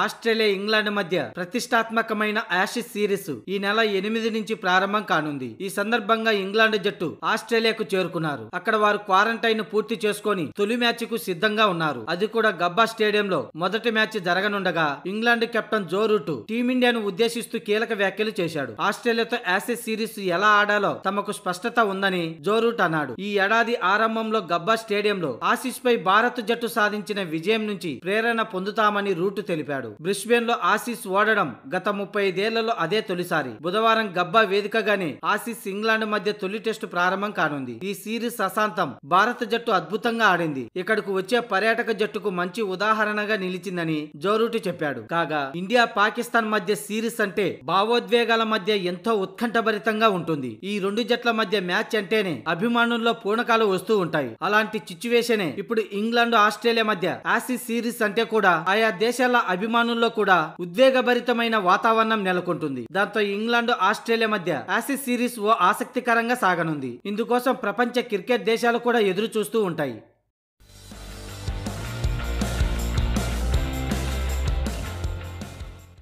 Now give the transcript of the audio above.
Australia England మధ్య ప్రతిష్టాత్మకమైన Ashes series ఈ నెల ఎనిమిది నుంచి ప్రారంభం కానుంది ఈ సందర్భంగా ఇంగ్లాండ్ జట్టు ఆస్ట్రేలియాకు చేరుకున్నారు అక్కడ వారు క్వారంటైన్ పూర్తి చేసుకుని తొలి మ్యాచ్ కు సిద్ధంగా ఉన్నారు అది కూడా గబ్బా స్టేడియంలో మొదటి మ్యాచ్ జరగనుండగా ఇంగ్లాండ్ కెప్టెన్ జో రూట్ టీమిండియాను ఉద్దేశిస్తూ కీలక వ్యాఖ్యలు చేశాడు ఆస్ట్రేలియాతో యాసిస్ సిరీస్ ఎలా ఆడాలో తమకు స్పష్టత ఉందని జో రూట్ అన్నాడు ఈ ఏడాది ఆరంభంలో గబ్బా స్టేడియంలో ఆసిస్ పై భారత్ జట్టు సాధించిన విజయం నుంచి ప్రేరణ పొందుతామని రూట్ తెలిపాడు ఆడాడు బ్రిస్బేన్ లో ఆసీస్ ఓడడం గత ముప్పై ఐదేళ్లలో అదే తొలిసారి బుధవారం గబ్బా వేదికగానే ఆసిస్ ఇంగ్లాండ్ మధ్య తొలి టెస్టు ప్రారంభం కానుంది ఈ సిరీస్ అశాంతం భారత జట్టు అద్భుతంగా ఆడింది ఇక్కడకు వచ్చే పర్యాటక జట్టుకు మంచి ఉదాహరణగా నిలిచిందని జోరూటి చెప్పాడు కాగా ఇండియా పాకిస్తాన్ మధ్య సిరీస్ అంటే భావోద్వేగాల మధ్య ఎంతో ఉత్కంఠభరితంగా ఉంటుంది ఈ రెండు జట్ల మధ్య మ్యాచ్ అంటేనే అభిమానుల్లో పూనకాలు వస్తూ ఉంటాయి అలాంటి సిచ్యువేషనే ఇప్పుడు ఇంగ్లాండ్ ఆస్ట్రేలియా మధ్య ఆసిస్ సిరీస్ అంటే కూడా ఆయా దేశాల అభిమాను అభిమానుల్లో కూడా ఉద్వేగభరితమైన వాతావరణం నెలకొంటుంది దాంతో ఇంగ్లాండ్ ఆస్ట్రేలియా మధ్య ఆసిస్ సిరీస్ ఓ ఆసక్తికరంగా సాగనుంది ఇందుకోసం ప్రపంచ క్రికెట్ దేశాలు కూడా ఎదురు చూస్తూ ఉంటాయి